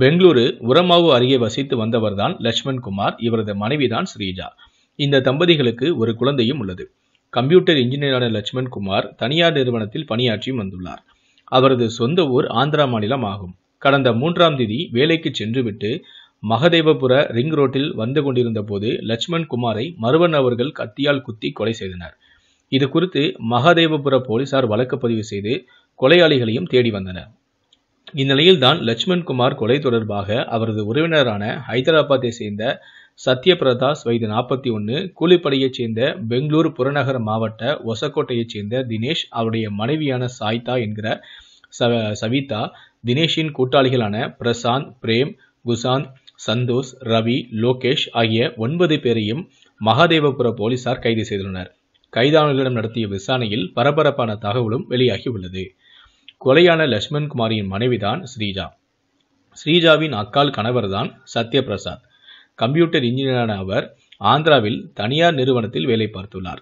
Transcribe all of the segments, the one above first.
பெங்களூரு உரமாவு அருகே வசித்து வந்தவர்தான் லட்சுமண் குமார் இவரது மனைவிதான் ஸ்ரீஜா இந்த தம்பதிகளுக்கு ஒரு குழந்தையும் உள்ளது கம்ப்யூட்டர் இன்ஜினியரான லட்சுமண் குமார் தனியார் நிறுவனத்தில் பணியாற்றியும் வந்துள்ளார் அவரது சொந்த ஊர் ஆந்திரா மாநிலம் ஆகும் கடந்த மூன்றாம் தேதி வேலைக்கு சென்றுவிட்டு மகதேவபுர ரிங் ரோட்டில் வந்து கொண்டிருந்த போது லட்சுமண் குமாரை மருவன் அவர்கள் கத்தியால் குத்தி கொலை செய்தனர் இது குறித்து மகாதேவபுர போலீசார் வழக்கு பதிவு செய்து கொலையாளிகளையும் தேடி வந்தனர் இந்நிலையில்தான் லட்சுமண் குமார் கொலை தொடர்பாக அவரது உறவினரான ஹைதராபாத்தை சேர்ந்த சத்யபிரதாஸ் வயது நாற்பத்தி ஒன்று கூலிப்படையைச் சேர்ந்த பெங்களூர் புறநகர மாவட்ட ஒசக்கோட்டையைச் சேர்ந்த தினேஷ் அவருடைய மனைவியான சாய்தா என்கிற ச சவிதா தினேஷின் கூட்டாளிகளான பிரசாந்த் பிரேம் குசாந்த் சந்தோஷ் ரவி லோகேஷ் ஆகிய ஒன்பது பேரையும் மகாதேவபுர போலீசார் கைது செய்துள்ளனர் கைதானிடம் நடத்திய விசாரணையில் பரபரப்பான தகவலும் வெளியாகி கொலையான லட்சுமண் குமாரியின் மனைவிதான் ஸ்ரீஜா ஸ்ரீஜாவின் அக்கால் கணவர்தான் சத்யபிரசாத் கம்ப்யூட்டர் இன்ஜினியரான அவர் ஆந்திராவில் தனியார் நிறுவனத்தில் வேலை பார்த்துள்ளார்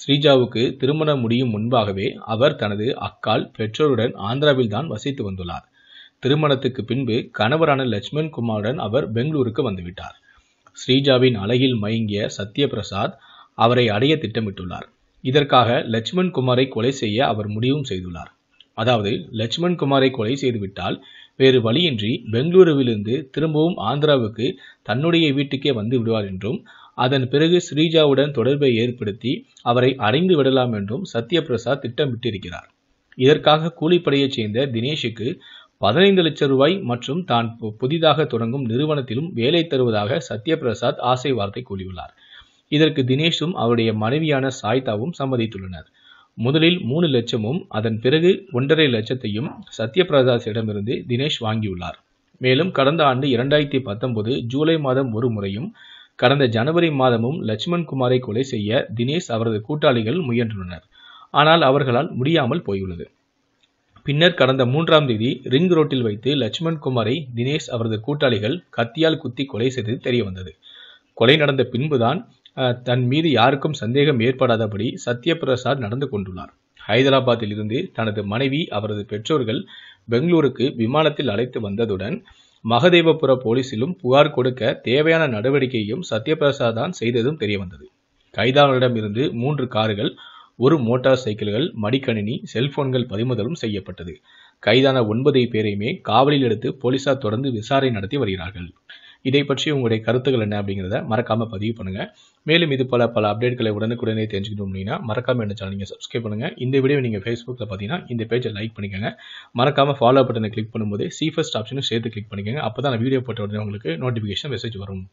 ஸ்ரீஜாவுக்கு திருமணம் முடியும் முன்பாகவே அவர் தனது அக்கால் பெற்றோருடன் ஆந்திராவில் தான் வசித்து வந்துள்ளார் திருமணத்துக்கு பின்பு கணவரான லட்சுமண் குமாருடன் அவர் பெங்களூருக்கு வந்துவிட்டார் ஸ்ரீஜாவின் அழகில் மயங்கிய சத்யபிரசாத் அவரை அடைய திட்டமிட்டுள்ளார் இதற்காக லட்சுமண் குமாரை கொலை செய்ய அவர் முடிவும் செய்துள்ளார் அதாவது லட்சுமண் குமாரை கொலை செய்துவிட்டால் வேறு வழியின்றி பெங்களூருவிலிருந்து திரும்பவும் ஆந்திராவுக்கு தன்னுடைய வீட்டுக்கே வந்து விடுவார் என்றும் அதன் பிறகு ஸ்ரீஜாவுடன் தொடர்பை ஏற்படுத்தி அவரை அடைந்து விடலாம் என்றும் சத்யபிரசாத் திட்டமிட்டிருக்கிறார் இதற்காக கூலிப்படையைச் சேர்ந்த தினேஷுக்கு பதினைந்து லட்சம் ரூபாய் மற்றும் தான் புதிதாக தொடங்கும் நிறுவனத்திலும் வேலை தருவதாக சத்யபிரசாத் ஆசை வார்த்தை கூறியுள்ளார் இதற்கு தினேஷும் அவருடைய மனைவியான சாய்தாவும் சம்மதித்துள்ளனர் முதலில் மூணு லட்சமும் அதன் பிறகு ஒன்றரை லட்சத்தையும் சத்யபிரதாசிடமிருந்து தினேஷ் வாங்கியுள்ளார் மேலும் கடந்த ஆண்டு இரண்டாயிரத்தி பத்தொன்பது ஜூலை மாதம் ஒரு முறையும் கடந்த ஜனவரி மாதமும் லட்சுமண் குமாரை கொலை செய்ய தினேஷ் அவரது கூட்டாளிகள் முயன்றுள்ளனர் ஆனால் அவர்களால் முடியாமல் போயுள்ளது பின்னர் கடந்த மூன்றாம் தேதி ரிங் ரோட்டில் வைத்து லட்சுமண் குமாரை தினேஷ் அவரது கூட்டாளிகள் கத்தியால் குத்தி கொலை செய்தது தெரியவந்தது கொலை நடந்த பின்புதான் தன் மீது யாருக்கும் சந்தேகம் ஏற்படாதபடி சத்யபிரசாத் நடந்து கொண்டுள்ளார் ஹைதராபாத்தில் இருந்து தனது மனைவி அவரது பெற்றோர்கள் பெங்களூருக்கு விமானத்தில் அழைத்து வந்ததுடன் மகதேவபுர போலீசிலும் புகார் கொடுக்க தேவையான நடவடிக்கையும் சத்யபிரசாத் தான் செய்ததும் தெரியவந்தது கைதானிடமிருந்து மூன்று கார்கள் ஒரு மோட்டார் சைக்கிள்கள் மடிக்கணினி செல்போன்கள் பறிமுதலும் செய்யப்பட்டது கைதான ஒன்பது பேரையுமே காவலில் எடுத்து போலீசார் தொடர்ந்து விசாரணை நடத்தி வருகிறார்கள் இதை பற்றி உங்களுடைய கருத்துக்கள் என்ன அப்படிங்கிறத மறக்காமல் பதிவு பண்ணுங்கள் மேலும் இது போல பல அப்டேட்களை உடனுக்குடனே தெரிஞ்சுக்கணும் அப்படின்னா மறக்காமல் என்ன சேனல் நீங்கள் சப்ஸ்கிரைப் பண்ணுங்கள் இந்த வீடியோ நீங்கள் ஃபேஸ்புக்கில் பார்த்தீங்கன்னா இந்த பேஜை லைக் பண்ணிக்கோங்க மறக்காமல் ஃபாலோ பட்டனை கிளிக் பண்ணும்போது சி ஆப்ஷனும் சேர்த்து கிளிக் பண்ணிக்கோங்க அப்போ தான் வீடியோ போட்ட உடனே உங்களுக்கு நோட்டிஃபிகேஷன் மெசேஜ் வரும்